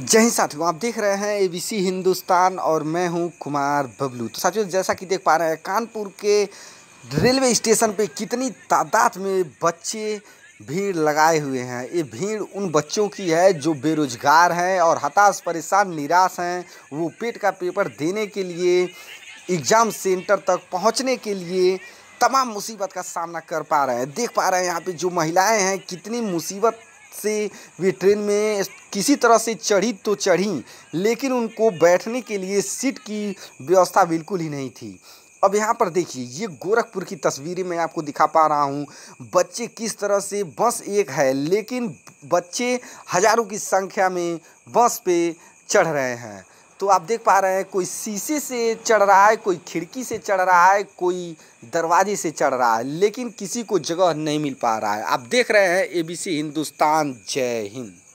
जय हिंद साथियों आप देख रहे हैं एबीसी हिंदुस्तान और मैं हूं कुमार बबलू तो साथियों जैसा कि देख पा रहे हैं कानपुर के रेलवे स्टेशन पे कितनी तादाद में बच्चे भीड़ लगाए हुए हैं ये भीड़ उन बच्चों की है जो बेरोजगार हैं और हताश परेशान निराश हैं वो पेट का पेपर देने के लिए एग्ज़ाम सेंटर तक पहुँचने के लिए तमाम मुसीबत का सामना कर पा रहे हैं देख पा रहे हैं यहाँ पे जो महिलाएं हैं कितनी मुसीबत से वे ट्रेन में किसी तरह से चढ़ी तो चढ़ी लेकिन उनको बैठने के लिए सीट की व्यवस्था बिल्कुल ही नहीं थी अब यहाँ पर देखिए ये गोरखपुर की तस्वीरें मैं आपको दिखा पा रहा हूँ बच्चे किस तरह से बस एक है लेकिन बच्चे हज़ारों की संख्या में बस पे चढ़ रहे हैं तो आप देख पा रहे हैं कोई शीशे से चढ़ रहा है कोई खिड़की से चढ़ रहा है कोई दरवाजे से चढ़ रहा है लेकिन किसी को जगह नहीं मिल पा रहा है आप देख रहे हैं एबीसी हिंदुस्तान जय हिंद